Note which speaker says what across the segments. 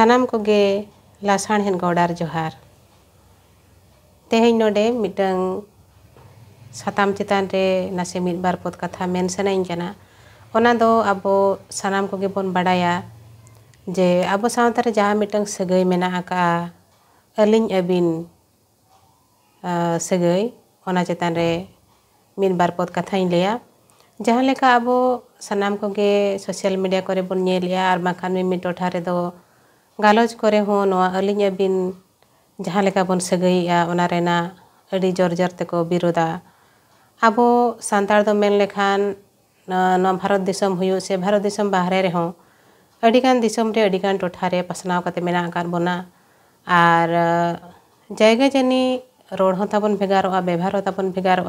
Speaker 1: सनाम को गे लासान हेन गौडार जोहार तेहेन नोडे मिटंग सताम चितान रे नासे मिट बार पद कथा मेन सेना इंजना ओना दो अबो सनाम को गे बोन बडाया जे अब सावतार जहा मिटंग सगई मेना आका अलिन अबिन सगई ओना चितान रे मिट बार पद कथा इन लिया जहां लेका अबो सनाम को गे सोशल मीडिया करे बोन नेलिया अरमा खान मिमि टोठा रे दो गालोज कोरे हो नोआ अलिंग अबिन जहाँ लेका बन सगई अड़ी जोर जोर तको बिरोधा आबो सांतार भारत दिशम हुई भारत दिशम बाहरे रे हो अड़ी और दिशम रे जगह जनी रोड हो तबन भिगार हुआ बेभार हो तबन भिगार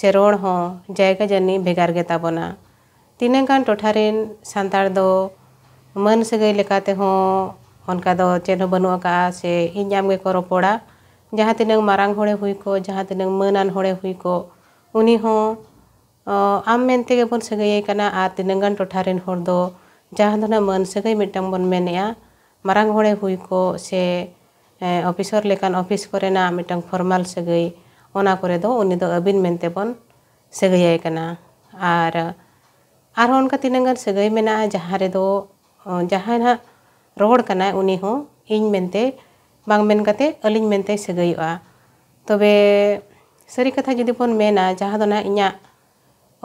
Speaker 1: से जैगा जानी भेगार गेताबना तीनगान टोटारे सानार मन सगते उनका बनूक बनू का से इंजे को रोपड़ा जहाँ तीन मारंग हड़े हुई को जहाँ तीन मनान को उनी हो, आम मनते बन सगना तीनगान टोटारे जहाँ दो ना मन सगै मिट्टन बन मेहनत मारंग को से ऑफिसर लेकान ऑफिस को मिट्टन फॉर्मल सगई ᱚᱱᱟ ᱠᱚᱨᱮ ᱫᱚ ᱩᱱᱤ ᱫᱚ ᱟᱹᱵᱤᱱ ᱢᱮᱱᱛᱮ ᱵᱚᱱ ᱥᱟᱹᱜᱟᱹᱭᱟᱭ ᱠᱟᱱᱟ ᱟᱨ ᱟᱨᱦᱚᱸ ᱚᱱᱠᱟ ᱛᱤᱱᱟᱹᱜ ᱜᱟᱱ ᱥᱟᱹᱜᱟᱹᱭ ᱢᱮᱱᱟᱜᱼᱟ ᱡᱟᱦᱟᱸ ᱨᱮᱫᱚ ᱡᱟᱦᱟᱸᱭ ᱱᱟᱜ ᱨᱚᱲ ᱠᱟᱱᱟᱭ ᱩᱱᱤ ᱦᱚᱸ ᱤᱧ ᱢᱮᱱᱛᱮ ᱵᱟᱝ ᱢᱮᱱ ᱠᱟᱛᱮ ᱟᱹᱞᱤᱧ ᱢᱮᱱᱛᱮᱭ ᱥᱟᱹᱜᱟᱹᱭᱚᱜᱼᱟ ᱛᱚᱵᱮ ᱥᱟᱹᱨᱤ ᱠᱟᱛᱷᱟ ᱡᱩᱫᱤ ᱵᱚᱱ ᱢᱮᱱᱟ ᱡᱟᱦᱟᱸ ᱫᱚ ᱱᱟᱜ ᱤᱧᱟᱹᱜ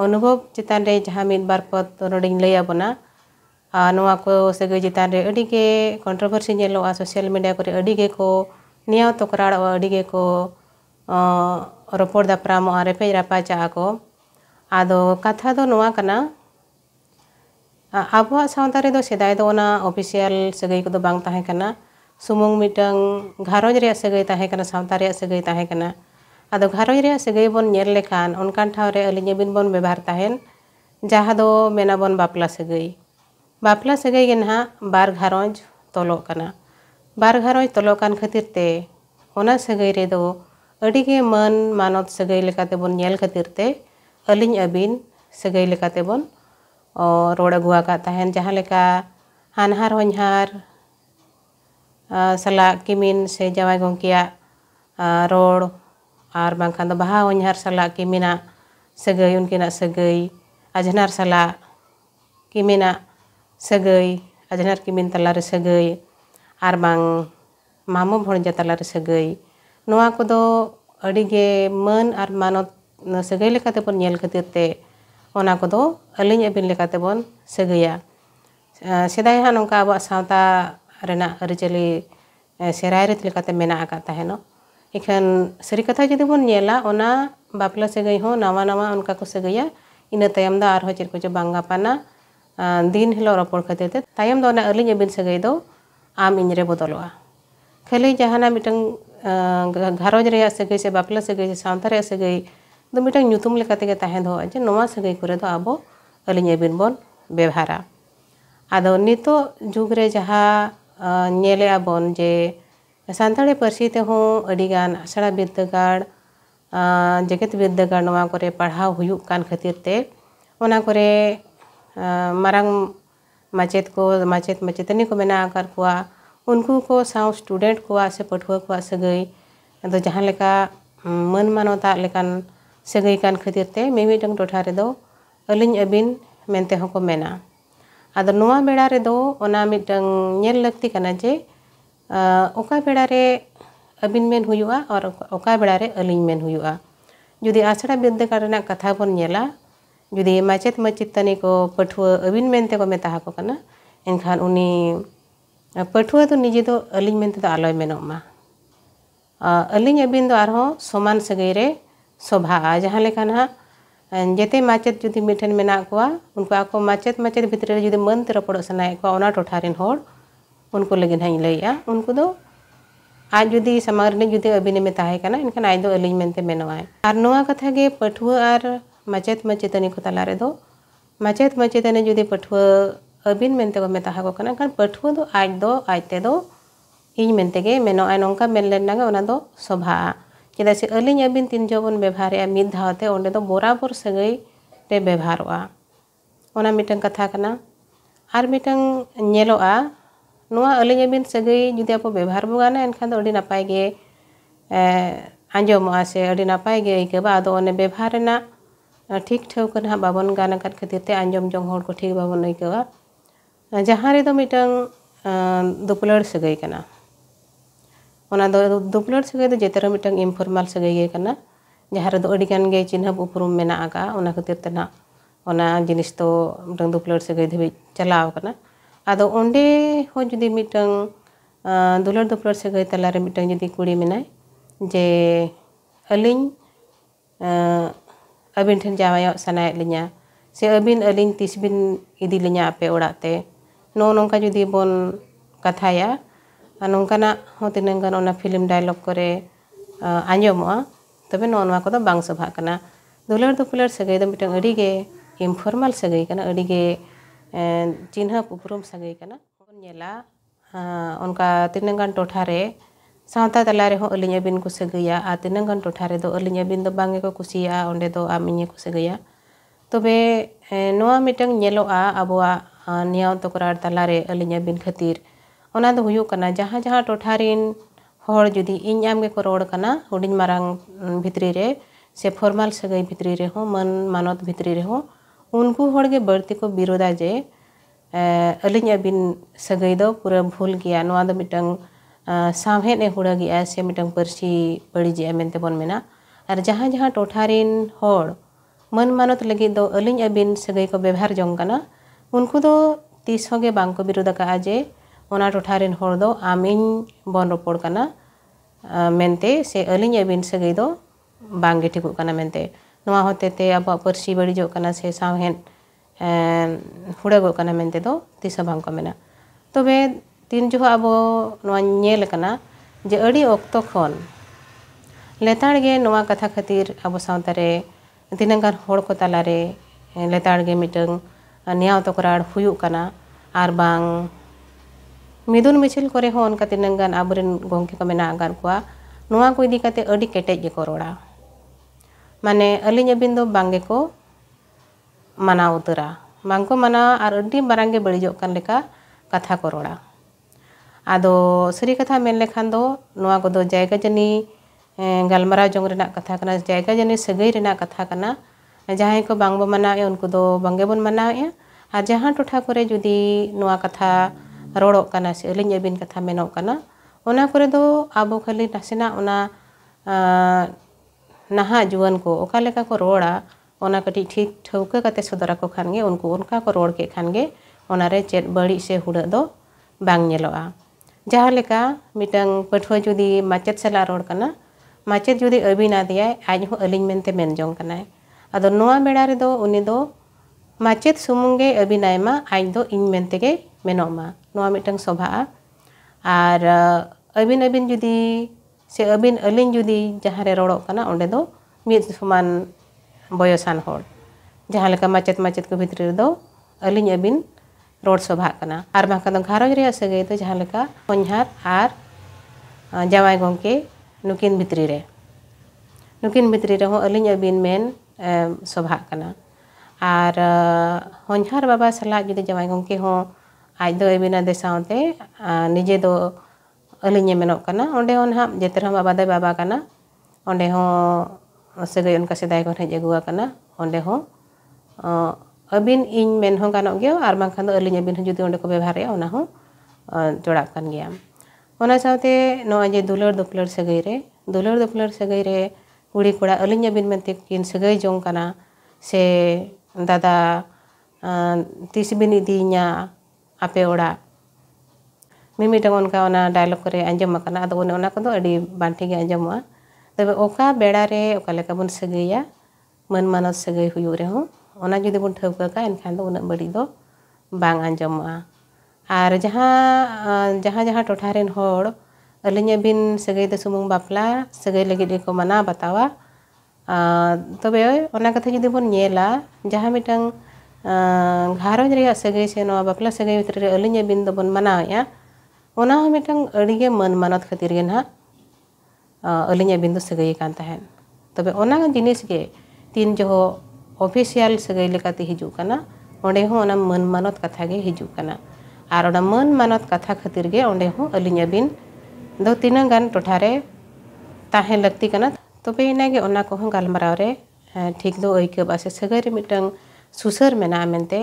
Speaker 1: ᱚᱱᱩᱵᱷᱚᱵ ᱪᱮᱛᱟᱱ ᱨᱮ ᱡᱟᱦᱟᱸ ᱢᱤᱫ ᱵᱟᱨ ᱯᱚᱫ ᱱᱚᱰᱮᱧ ᱞᱟᱹᱭ ᱟᱵᱚᱱᱟ ᱟᱨ ᱱᱚᱣᱟ ᱠᱚ ᱥᱟᱹᱜᱟᱹᱭ ᱪᱮᱛᱟᱱ ᱨᱮ ᱟᱹᱰᱤᱜᱮ ᱠᱚᱱᱴᱨᱳᱵᱷᱟᱨᱥᱤ ᱧᱮᱞᱚᱜᱼᱟ ᱥᱳᱥᱟᱞ ᱢᱤᱰᱤᱭᱟ ᱠᱚᱨᱮ ᱟᱹᱰᱤ ᱜᱮᱠᱚ ᱱᱮᱭᱟᱣ ᱛᱚᱠᱨᱟᱲᱚᱜᱼᱟ ᱟᱹᱰᱤ ᱜᱮᱠᱚ रोपड़ापराम रेपेज रापाचा को अद कथा तो अब सावतारे सदा तो ऑफिसियल सगई को सूमुंग मिटंग गारंज सगई तहकना सावता सगई सगई बन लेखान ठावे अलीं अब बन व्यवहार तहन जहाद मेना बन बापला सगई बापला सगई के ना बार गारंज तलोक बार गारंज तलोक खातिरते सगई रेद ᱟᱹᱰᱤᱜᱮ ᱢᱟᱹᱱ ᱢᱟᱱᱚᱛ ᱥᱟᱹᱜᱟᱹᱭ ᱞᱮᱠᱟᱛᱮᱵᱚᱱ ᱧᱮᱞ ᱠᱷᱟᱹᱛᱤᱨ ᱛᱮ ᱟᱹᱞᱤᱧ ᱟᱹᱵᱤᱱ ᱥᱟᱹᱜᱟᱹᱭ ᱞᱮᱠᱟᱛᱮᱵᱚᱱ ᱨᱚᱲ ᱟᱹᱜᱩ ᱟᱠᱟᱫ ᱛᱟᱦᱮᱱ ᱡᱟᱦᱟᱸ ᱞᱮᱠᱟ ᱦᱟᱱᱦᱟᱨ ᱦᱚᱧᱦᱟᱨ ᱥᱟᱞᱟᱜ ᱠᱤᱢᱤᱱ ᱥᱮ ᱡᱟᱶᱟᱭ ᱜᱚᱢᱠᱮᱭᱟᱜ ᱨᱚᱲ ᱟᱨ ᱵᱟᱝᱠᱷᱟᱱ ᱫᱚ ᱵᱟᱦᱟ ᱦᱚᱧᱦᱟᱨ ᱥᱟᱞᱟᱜ ᱠᱤᱢᱤᱱᱟᱜ ᱥᱟᱹᱜᱟᱹᱭ ᱩᱱᱠᱤᱱᱟᱜ ᱥᱟᱹᱜᱟᱹᱭ ᱟᱡᱷᱱᱟᱨ ᱥᱟᱞᱟᱜ ᱠᱤᱢᱤᱱᱟᱜ ᱥᱟᱹᱜᱟᱹᱭ ᱟᱡᱷᱱᱟᱨ ᱠᱤᱢᱤᱱ ᱛᱟᱞᱟᱨᱮ ᱥᱟᱹᱜᱟᱹᱭ ᱟᱨ ᱵᱟᱝ ᱢᱟᱢᱚ ᱵᱷᱚᱲᱡᱟ ᱛᱟᱞᱟᱨᱮ ᱥᱟᱹᱜᱟᱹᱭ मन और मानत सगैल खाना अली अबीन लेकिन सगैया सेदाय नौका अब सातारी सरकारीनो इखान सर कथा जुदीबा बापला सगै नवा नवा उनका को सगैया इनतम चल को बापाना दिन हिल रोपड़ खातर तमाम अली अबीन सगैद आम इन बदलो खाली जहाँ मिटन ᱜᱷᱟᱨᱚᱸᱡᱽ ᱨᱮᱭᱟᱜ ᱥᱟᱹᱜᱟᱹᱭ ᱥᱮ ᱵᱟᱯᱞᱟ ᱥᱟᱹᱜᱟᱹᱭ ᱥᱮ ᱥᱟᱶᱛᱟ ᱨᱮᱭᱟᱜ ᱥᱟᱹᱜᱟᱹᱭ ᱫᱚ ᱢᱤᱫᱴᱟᱝ ᱧᱩᱛᱩᱢ ᱞᱮᱠᱟ ᱛᱮᱜᱮ ᱛᱟᱦᱮᱸ ᱫᱚᱦᱚᱜᱼᱟ ᱡᱮ ᱱᱚᱣᱟ ᱥᱟᱹᱜᱟᱹᱭ ᱠᱚᱨᱮ ᱫᱚ ᱟᱵᱚ ᱟᱹᱞᱤᱧ ᱟᱹᱵᱤᱱ ᱵᱚᱱ ᱵᱮᱵᱷᱟᱨᱟ ᱟᱫᱚ ᱱᱤᱛᱚᱜ ᱡᱩᱜᱽ ᱨᱮ ᱡᱟᱦᱟᱸ ᱧᱮᱞᱮᱜᱼᱟ ᱵᱚᱱ ᱡᱮ ᱥᱟᱱᱛᱟᱲᱤ ᱯᱟᱹᱨᱥᱤ ᱛᱮᱦᱚᱸ ᱟᱹᱰᱤᱜᱟᱱ ᱟᱥᱲᱟ ᱵᱤᱨᱫᱟᱹᱜᱟᱲ ᱡᱮᱜᱮᱛ ᱵᱤᱨᱫᱟᱹᱜᱟᱲ ᱱᱚᱣᱟ ᱠᱚᱨᱮ ᱯᱟᱲᱦᱟᱣ ᱦᱩᱭᱩᱜ ᱠᱟᱱ ᱠᱷᱟᱹᱛᱤᱨ ᱛᱮ ᱚᱱᱟ ᱠᱚᱨᱮ ᱢᱟᱨᱟᱝ ᱢᱟᱪᱮᱫ ᱠᱚ ᱢᱟᱪᱮᱫ ᱢᱟᱪᱮᱛᱟᱹᱱᱤ ᱠᱚ ᱢᱮᱱᱟᱜ ᱟᱠᱟᱫ ᱠᱚᱣᱟ उनको साव स्टूडेंट को से पठुआ को सगई तो जहाँ लेका मन मानवता लेकान सगई कान खातिर मिमिटन टोटारे अलिं अबिन मेंते को मेना अद नुआ बेड़ा रे दो ओना मिटंग नेल लगती कना जे ओका बेड़ा रे अबिन मेन हुयुआ और ओका बेड़ा रे अलिं मेन हुयुआ जुदी आसड़ा बिद करना कथा बन नेला जुदी माचेत मचित तने को पठुआ अबिन मेंते को मेता हको कना एनखान उनी पठुआ तो निजे तो अलिंग मेंते तो आलोय अबिन तो समान सगैरे सभा जहां लेखान हा जते जुदी मिठन मेना कोआ उनको आको माचत माचत भितरे जुदी मन तरह पड़ो सनाय को ओना टोठा होड उनको लगे नहीं लैया उनको तो आज जुदी समागर ने जुदी अभिनय में ताहे कना इनका नाय दो अलिंग मेंते मेनोआ आर नोआ कथा के पठुआ आर माचत माचत ने को तलारे दो माचत माचत ने जुदी पठुआ अबिन मेंते को मेता हाको कना कन पठुआ दो आज दो आयते दो इन मेंते के मेनो आय नोंका मेन लेन नागा उना दो सभा चेदा से अलिन अबिन तीन जोबन व्यवहारे मिद धावते ओंडे दो बराबर सगई ते व्यवहारवा ओना मिटंग कथा कना आर मिटंग नेलोआ नुआ अलिन अबिन सगई जदि आपो व्यवहार बुगाना एनखान दो अडी नपाय गे आंजोम आसे अडी नपाय गे के बाद ओने व्यवहारना ठीक ठेव कना बाबन गाना खाते खतिरते आंजोम जोंग को ठीक बाबन नइकवा ᱡᱟᱦᱟᱸ ᱨᱮᱫᱚ ᱢᱤᱫᱴᱟᱝ ᱫᱩᱯᱞᱟᱹᱲ ᱥᱟᱹᱜᱟᱹᱭ ᱠᱟᱱᱟ ᱚᱱᱟ ᱫᱚ ᱫᱩᱯᱞᱟᱹᱲ ᱥᱟᱹᱜᱟᱹᱭ ᱫᱚ ᱡᱮᱛᱮ ᱨᱮ ᱢᱤᱫᱴᱟᱝ ᱤᱱᱯᱷᱚᱨᱢᱟᱞ ᱥᱟᱹᱜᱟᱹᱭ ᱜᱮ ᱠᱟᱱᱟ ᱡᱟᱦᱟᱸ ᱨᱮᱫᱚ ᱟᱹᱰᱤᱜᱟᱱ ᱜᱮ ᱪᱤᱱᱦᱟᱹᱯ ᱩᱯᱨᱩᱢ ᱢᱮᱱᱟᱜ ᱟᱠᱟᱫᱼᱟ ᱚᱱᱟ ᱠᱷᱟᱹᱛᱤᱨ ᱛᱮ ᱱᱟᱜ ᱚᱱᱟ ᱡᱤᱱᱤᱥ ᱫᱚ ᱢᱤᱫᱴᱟᱝ ᱫᱩᱯᱞᱟᱹᱲ ᱥᱟᱹᱜᱟᱹᱭ ᱫᱷᱟᱹᱵᱤᱡ ᱪᱟᱞᱟᱣ ᱟᱠᱟᱱᱟ ᱟᱫᱚ ᱚᱸᱰᱮ ᱦᱚᱸ ᱡᱩᱫᱤ ᱢᱤᱫᱴᱟᱝ ᱫᱩᱞᱟᱹᱲ ᱫᱩᱯᱞᱟᱹᱲ ᱥᱟᱹᱜᱟᱹᱭ ᱛᱟᱞᱟᱨᱮ ᱢᱤᱫᱴᱟᱝ ᱡᱩᱫᱤ ᱠᱩᱲᱤ ᱢᱮᱱᱟᱭ ᱡᱮ ᱟᱹᱞᱤᱧ ᱟᱹᱵᱤᱱ ᱴᱷᱮᱱ ᱡᱟᱶᱟᱭᱚᱜ ᱥᱟᱱᱟᱭᱮᱫ ᱞᱤᱧᱟ ᱥᱮ ᱟᱹᱵᱤᱱ ᱟᱹᱞᱤᱧ ᱛᱤᱥ ᱵᱤᱱ ᱤᱫᱤ ᱞᱤᱧᱟ ᱟᱯᱮ ᱚᱲᱟᱜ ᱛᱮ nonong kan jadi bon kataya, anong ho hoti nengkan ona film dialog kore uh, anjomoa, tapi nonwa kota bangsa sebah kana, dulu tu pular segai dan bidang erige informal segai kana erige cina pupurum segai kana, on yela onka tinengkan tothare, sahata telare ho elinya bin ku segai ya, a do elinya bin do bangge ko kusia onde do aminye ku segai ya, tobe noa mitang nyelo a a नियावन तो करार तलारे अलीबिन खातर जहाँ जहाँ टोटारेन जुदी इन आमगे को रोड़ना हूँ मारंग भित्री रे से फॉर्माल सगै भित्री रेह मन मानत भित्री रेह उनको बड़ती को विरोधा जे अली अबिन सगै पूरा भूल गया मिटंग सामहेद ए हूड़ग से मिटंग पर्सी बड़ीजे मेनतेबन मेना और जहाँ जहाँ टोटारेन मन मानत लगे अली अबिन सगै को व्यवहार जो करना ᱩᱱᱠᱩ ᱫᱚ ᱛᱤᱥ ᱦᱚᱸᱜᱮ ᱵᱟᱝᱠᱚ ᱵᱤᱨᱳᱫ ᱟᱠᱟᱫᱼᱟ ᱡᱮ ᱚᱱᱟ ᱴᱚᱴᱷᱟ ᱨᱮᱱ ᱦᱚᱲ ᱫᱚ ᱟᱢᱤᱧ ᱵᱚᱱ ᱨᱚᱯᱚᱲ ᱠᱟᱱᱟ ᱢᱮᱱᱛᱮ ᱥᱮ ᱟᱹᱞᱤᱧ ᱟᱹᱵᱤᱱ ᱥᱟᱹᱜᱟᱹᱭ ᱫᱚ ᱵᱟᱝᱜᱮ ᱴᱷᱤᱠᱚᱜ ᱠᱟᱱᱟ ᱢᱮᱱᱛᱮ ᱱᱚᱣᱟ ᱦᱚᱛᱮᱛᱮ ᱟᱵᱚᱣᱟᱜ ᱯᱟᱹᱨᱥᱤ ᱵᱟᱹᱲᱤᱡᱚᱜ ᱠᱟᱱᱟ ᱥᱮ ᱥᱟᱶᱦᱮᱫ ᱦᱩᱲᱟᱹᱜᱚᱜ ᱠᱟᱱᱟ ᱢᱮᱱᱛᱮ ᱫᱚ ᱛᱤᱥ ᱦᱚᱸ ᱵᱟᱝᱠᱚ ᱢᱮᱱᱟ ᱛᱚᱵᱮ ᱛᱤᱱ ᱡᱚᱦᱚᱜ ᱟᱵᱚ ᱱᱚᱣᱟ ᱧᱮᱞ ᱟᱠᱟᱱᱟ ᱡᱮ ᱟᱹᱰᱤ ᱚᱠᱛᱚ ᱠᱷᱚᱱ ᱞᱮᱛᱟᱲ ᱜᱮ ᱱᱚᱣᱟ ᱠᱟᱛᱷᱟ ᱠᱷᱟᱹᱛᱤᱨ ᱟᱵᱚ ᱥᱟᱶᱛᱟ ᱨᱮ ᱛᱤᱱᱟᱹᱜ ᱜᱟᱱ ᱦᱚᱲ ᱠᱚ ᱛᱟᱞᱟᱨᱮ ᱞᱮᱛᱟᱲ ᱜᱮ ᱢᱤᱫᱴᱟᱝ न्यावत कर मिदुन मिचिल को तीनगान अब गमे को मेगन को ना कोई केटेजे को रड़ा माने अली अब बांगे को माना उतरा बाको माना बड़ीजन कथा को रड़ा अद सरी कथा मेन लेखान ना को जैगा जानी गलमारा जंग कथा जैगा जानी सगैना कथा करना, मनावे उनको बांगे बन मनावे और जहाँ टोटा को जुदी कथा रोड़ना से अली अबीन कथा मनोना अब खाली नसेना नहा जुआन को अका को रोड़ा कटी ठीक ठौका सदरा को खानगे उनको उनका को रोड़ खानगे चे बड़ी से हूड़ा जहाँका मिटन पठवा जुदी माचेद सला रोड़ना माचेद जुदी अबीना दिए आज हूँ अली जो कना मेड़ उन माचेद सुमुंगे अभिनयमा आज दो इन मेनतेगे मेनमा नवा सभा आर अबिन अबिन जुदी से अबिन अली जुदी जहां रे अंडे दो समान बयोसान होड जहां लका माचेद को भितरे दो अलिन अबिन रोड सभा कना आर बाका दो घारो रे तो जहां लका पंजार आर जवाई गोंके नुकिन भित्री रे नुकिन भितरे रे अबिन मेन सोभा और हंजार बाबा सला जुदी जमाई गमे आज दसाते निजे दो अलीना ना जेतर बाबा दे बाबा करना सगे उनका सदा को हज अगुना अब इन मेनों और अली अब जुदी अंक व्यवहार जोड़ा गया साथ दुलर दुपलर सगे दुलर दुपलर सगे कुी को अली अबीन मनते सगै जो से दादा तीस बन इदी आपे ओड़ा मिमिटा डायलग को आजम बाटी आजम तब अका बेड़े बन सगैया मन मानस सगै हो रहा जुदी बन ठाकुर एनखान उड़ी दो आजम और जहाँ जहाँ जहाँ टोटा रिन हड़ ᱟᱹᱞᱤᱧᱟᱜ ᱵᱤᱱ ᱥᱟᱹᱜᱟᱹᱭ ᱫᱚ ᱥᱩᱢᱩᱝ ᱵᱟᱯᱞᱟ ᱥᱟᱹᱜᱟᱹᱭ ᱞᱟᱹᱜᱤᱫ ᱜᱮᱠᱚ ᱢᱟᱱᱟᱣ ᱵᱟᱛᱟᱣᱟ ᱛᱚᱵᱮ ᱚᱱᱟ ᱠᱟᱛᱷᱟ ᱡᱩᱫᱤ ᱵᱚᱱ ᱧᱮᱞᱟ ᱡᱟᱦᱟᱸ ᱢᱤᱫᱴᱟᱝ ᱜᱷᱟᱨᱚᱸᱡᱽ ᱨᱮᱭᱟᱜ ᱥᱟᱹᱜᱟᱹᱭ ᱥᱮ ᱱᱚᱣᱟ ᱵᱟᱯᱞᱟ ᱥᱟᱹᱜᱟᱹᱭ ᱵᱷᱤᱛᱨᱤ ᱨᱮ ᱟᱹᱞᱤᱧᱟᱜ ᱵᱤᱱ ᱫᱚᱵᱚᱱ ᱢᱟᱱᱟᱣᱮᱜᱼᱟ ᱚᱱᱟ ᱦᱚᱸ ᱢᱤᱫᱴᱟᱝ ᱟᱹᱰᱤᱜᱮ ᱢᱟᱹᱱ ᱢᱟᱱᱚᱛ ᱠᱷᱟᱹᱛᱤᱨ ᱜᱮ ᱱᱟᱦᱟᱜ ᱟᱹᱞᱤᱧᱟᱜ ᱵᱤᱱ ᱫᱚ ᱥᱟᱹᱜᱟᱹᱭ ᱠᱟᱱ ᱛᱟᱦᱮᱸᱫ ᱛᱚᱵᱮ ᱚᱱᱟ ᱡᱤᱱᱤᱥ ᱜᱮ ᱛᱤᱱ ᱡᱚᱦᱚᱜ ᱚᱯᱷᱤᱥᱤᱭᱟᱞ ᱥᱟᱹᱜᱟᱹᱭ ᱞᱮᱠᱟᱛᱮ ᱦᱤᱡᱩᱜ ᱠᱟᱱᱟ ᱚᱸᱰᱮ ᱦᱚᱸ ᱚᱱᱟ ᱢᱟᱹᱱ ᱢᱟᱱᱚᱛ ᱠᱟᱛᱷᱟ ᱜᱮ ᱦᱤᱡᱩᱜ ᱠᱟᱱᱟ ᱟᱨ ᱚᱱᱟ ᱢᱟᱹᱱ ᱢᱟᱱᱚᱛ ᱠᱟᱛᱷᱟ ᱠᱷᱟᱹᱛᱤᱨ ᱜᱮ ᱚᱸᱰᱮ ᱦᱚᱸ ᱟᱹᱞᱤᱧ ᱟᱹᱵᱤᱱ दो तीन गान लगती कना तो ठीक दो ऐकवा से सगै रे सुसर मेनते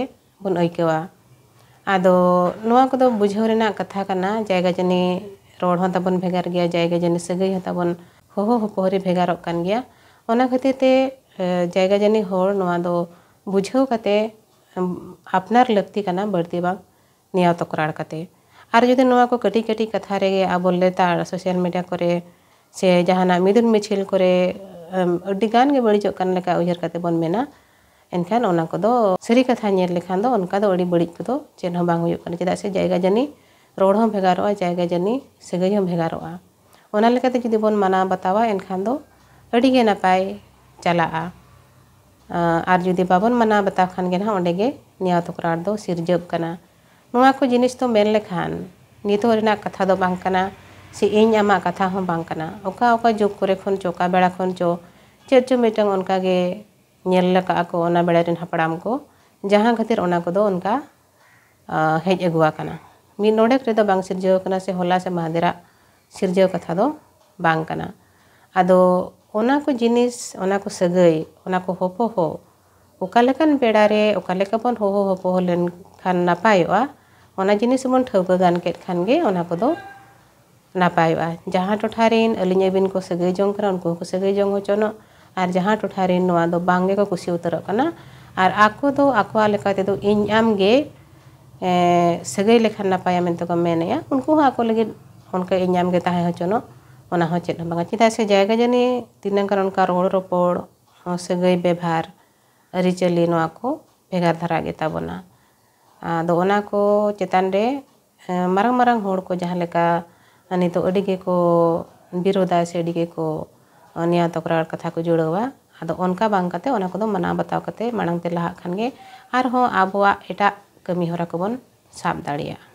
Speaker 1: बन ऐकवा आदो को तो कथा करना जायगा जनी रोड हन भेगार गया जायगा जनी सगै हन हपहरी होहो होपोरे ते जनी होर अपनार लगती कना बढ़ती बाग निया तकरार तो ᱟᱨ ᱡᱩᱫᱤ ᱱᱚᱣᱟ ᱠᱚ ᱠᱟᱹᱴᱤᱡ ᱠᱟᱹᱴᱤᱡ ᱠᱟᱛᱷᱟ ᱨᱮᱜᱮ ᱟᱵᱚ ᱞᱮᱛᱟᱲ ᱥᱳᱥᱟᱞ ᱢᱤᱰᱤᱭᱟ ᱠᱚᱨᱮ ᱥᱮ ᱡᱟᱦᱟᱱᱟᱜ ᱢᱤᱫᱩᱱ ᱢᱤᱪᱷᱤᱞ ᱠᱚᱨᱮ ᱟᱹᱰᱤᱜᱟᱱ ᱜᱮ ᱵᱟᱹᱲᱤᱡᱚᱜ ᱠᱟᱱ ᱞᱮᱠᱟ ᱩᱭᱦᱟᱹᱨ ᱠᱟᱛᱮ ᱵᱚᱱ ᱢᱮᱱᱟ ᱮᱱᱠᱷᱟᱱ ᱚᱱᱟ ᱠᱚᱫᱚ ᱥᱟᱹᱨᱤ ᱠᱟᱛᱷᱟ ᱧᱮᱞ ᱞᱮᱠᱷᱟᱱ ᱫᱚ ᱚᱱᱠᱟ ᱫᱚ ᱟᱹᱰᱤ ᱵᱟᱹᱲᱤᱡ ᱠᱚᱫᱚ ᱪᱮᱫ ᱦᱚᱸ ᱵᱟᱝ ᱦᱩᱭᱩᱜ ᱠᱟᱱᱟ ᱪᱮᱫᱟᱜ ᱥᱮ ᱡᱟᱭᱜᱟ ᱡᱟᱹᱱᱤ ᱨᱚᱲ ᱦᱚᱸ ᱵᱷᱮᱜᱟᱨᱚᱜᱼᱟ ᱡᱟᱭᱜᱟ ᱡᱟᱹᱱᱤ ᱥᱟᱹᱜᱟᱹᱭ ᱦᱚᱸ ᱵᱷᱮᱜᱟᱨᱚᱜᱼᱟ ᱚᱱᱟ ᱞᱮᱠᱟᱛᱮ ᱡᱩᱫᱤ ᱵᱚᱱ ᱢᱟᱱᱟᱣ ᱵᱟᱛᱟᱣᱟ ᱮᱱᱠᱷᱟᱱ ᱫᱚ ᱟᱹᱰᱤᱜᱮ ᱱᱟᱯᱟᱭ ᱪᱟᱞᱟᱜᱼᱟ ᱟᱨ ᱡᱩᱫᱤ ᱵᱟᱵᱚᱱ ᱢᱟᱱᱟᱣ ᱵᱟᱛᱟᱣ ᱠᱷᱟᱱ ᱜᱮ ᱱᱟᱦᱟᱜ ᱚᱸᱰᱮ ᱜᱮ ᱱᱮᱭᱟᱣ ᱛᱚᱠᱨᱟᱨ ᱫᱚ ᱥᱤᱨᱡᱟᱹᱜ ᱠᱟᱱᱟ ᱱᱚᱣᱟ ᱠᱚ ᱡᱤᱱᱤᱥ ᱫᱚ ᱢᱮᱱ ᱞᱮᱠᱷᱟᱱ ᱱᱤᱛᱚᱜ ᱨᱮᱱᱟᱜ ᱠᱟᱛᱷᱟ ᱫᱚ ᱵᱟᱝ ᱠᱟᱱᱟ ᱥᱮ ᱤᱧ ᱟᱢᱟᱜ ᱠᱟᱛᱷᱟ ᱦᱚᱸ ᱵᱟᱝ ᱠᱟᱱᱟ ᱚᱠᱟ ᱚᱠᱟ ᱡᱩᱜᱽ ᱠᱚᱨᱮ ᱠᱷᱚᱱ ᱪᱚ ᱚᱠᱟ ᱵᱮᱲᱟ ᱠᱷᱚᱱ ᱪᱚ ᱪᱮᱫ ᱪᱚ ᱢᱤᱫᱴᱟᱝ ᱚᱱᱠᱟᱜᱮ ᱧᱮᱞ ᱟᱠᱟᱫ ᱠᱚ ᱚᱱᱟ ᱵᱮᱲᱟ ᱨᱮᱱ ᱦᱟᱯᱲᱟᱢ ᱠᱚ ᱡᱟᱦᱟᱸ ᱠᱷᱟᱹᱛᱤᱨ ᱚᱱᱟ ᱠᱚᱫᱚ ᱚᱱᱠᱟ ᱦᱮᱡ ᱟᱹᱜᱩ ᱟᱠᱟᱱᱟ ᱢᱤᱫ ᱱᱚᱰᱮᱠ ᱨᱮᱫᱚ ᱵᱟᱝ ᱥᱤᱨᱡᱟᱹᱣ ᱟᱠᱟᱱᱟ ᱥᱮ ᱦᱚᱞᱟ ᱥᱮ ᱢᱟᱦᱫᱮᱨᱟᱜ ᱥᱤᱨᱡᱟᱹᱣ ᱠᱟᱛᱷᱟ ᱫᱚ ᱵᱟᱝ ᱠᱟᱱᱟ ᱟᱫᱚ ᱚᱱᱟ ᱠᱚ ᱡᱤᱱᱤᱥ ᱚᱱᱟ ᱠᱚ ᱥᱟᱹᱜᱟᱹᱭ ᱚᱱᱟ ᱠᱚ ᱦᱚᱯᱚᱦᱚ ᱚᱠᱟ ᱞᱮᱠᱟᱱ ᱵᱮᱲᱟᱨᱮ ᱚᱠᱟ ᱞᱮᱠᱟ ᱵᱚᱱ ᱦᱚᱦᱚ ᱦᱚᱯᱚᱦᱚ ᱞᱮᱱᱠᱷᱟᱱ ᱱᱟᱯᱟᱭᱚᱜᱼᱟ ᱚᱱᱟ ᱡᱤᱱᱤᱥ ᱵᱚᱱ ᱴᱷᱟᱹᱣᱠᱟᱹ ᱜᱟᱱ ᱠᱮᱫ ᱠᱷᱟᱱ ᱜᱮ ᱚᱱᱟ ᱠᱚᱫᱚ ᱱᱟᱯᱟᱭᱚᱜᱼᱟ ᱡᱟᱦᱟᱸ ᱴᱚᱴᱷᱟ ᱨᱮᱱ ᱟᱹᱞᱤᱧ ᱟᱹᱵᱤᱱ ᱠᱚ ᱥᱟᱹᱜᱟᱹᱭ ᱡᱚᱝ ᱠᱟᱱᱟ ᱩᱱᱠᱩ ᱦᱚᱸᱠᱚ ᱥᱟᱹᱜᱟᱹᱭ ᱡᱚᱝ ᱦᱚᱪᱚᱱᱚᱜ ᱟᱨ ᱡᱟᱦᱟᱸ ᱴᱚᱴᱷᱟ ᱨᱮᱱ ᱱᱚᱣᱟ ᱫᱚ ᱵᱟᱝ ᱜᱮᱠᱚ ᱠᱩᱥᱤ ᱩᱛᱟᱹᱨᱚᱜ ᱠᱟᱱᱟ ᱟᱨ ᱟᱠᱚ ᱫᱚ ᱟᱠᱚᱣᱟᱜ ᱞᱮᱠᱟ ᱛᱮᱫᱚ ᱤᱧ ᱟᱢ ᱜᱮ ᱥᱟᱹᱜᱟᱹᱭ ᱞᱮᱠᱷᱟᱱ ᱱᱟᱯᱟᱭᱟ ᱢᱮᱱᱛᱮ ᱠᱚ ᱢᱮᱱᱮᱜᱼᱟ ᱩᱱᱠᱩ ᱦᱚᱸ ᱟᱠᱚ ᱞᱟᱹᱜᱤᱫ ᱚᱱᱠᱟ ᱤᱧ ᱟᱢ ᱜᱮ ᱛᱟᱦᱮᱸ ᱦᱚᱪᱚᱱᱚᱜ ᱚᱱᱟ ᱦᱚᱸ ᱪᱮᱫ ᱦᱚᱸ ᱵᱟᱝᱟ ᱪᱮᱫᱟᱜ ᱥᱮ ᱡᱟᱭᱜᱟ ᱡᱟᱹᱱᱤ ᱛᱤᱱᱟᱹᱜ ᱜᱟᱱ ᱚᱱᱠᱟ ᱨᱚᱲ ᱨᱚᱯᱚᱲ ᱥᱟᱹᱜᱟᱹᱭ ᱵᱮᱵᱷᱟᱨ ᱟᱹᱨᱤᱪᱟᱹᱞᱤ ᱱᱚᱣᱟ ᱠᱚ ᱵᱷᱮᱜᱟᱨ ᱫᱷᱟᱨᱟ ᱜᱮᱛᱟ ᱵᱚᱱᱟ ᱟᱫᱚ ᱚᱱᱟ ᱠᱚ ᱪᱮᱛᱟᱱ ᱨᱮ ᱢᱟᱨᱟᱝ ᱢᱟᱨᱟᱝ ᱦᱚᱲ ᱠᱚ ᱡᱟᱦᱟᱸ ᱞᱮᱠᱟ ᱱᱤᱛᱚᱜ ᱟᱹᱰᱤ ᱜᱮᱠᱚ ᱵᱤᱨᱳᱫᱟ ᱥᱮ ᱟᱹᱰᱤ ᱜᱮᱠᱚ ᱱᱮᱭᱟᱣ ᱛᱚᱠᱨᱟᱨ ᱠᱟᱛᱷᱟ ᱠᱚ ᱡᱩᱲᱟᱹᱣᱟ ᱟᱫᱚ ᱚᱱᱠᱟ ᱵᱟᱝ ᱠᱟᱛᱮ ᱚᱱᱟ ᱠᱚᱫᱚ ᱢᱟᱱᱟᱣ ᱵᱟᱛᱟᱣ ᱠᱟᱛᱮ ᱢᱟᱲᱟᱝ ᱛᱮ ᱞᱟᱦᱟᱜ ᱠᱷᱟᱱ ᱜᱮ ᱟᱨᱦᱚᱸ ᱟᱵᱚᱣᱟᱜ ᱮᱴᱟᱜ ᱠᱟᱹᱢᱤ ᱦᱚᱨᱟ ᱠᱚᱵᱚᱱ ᱥᱟᱵ ᱫᱟᱲᱮᱭᱟᱜᱼᱟ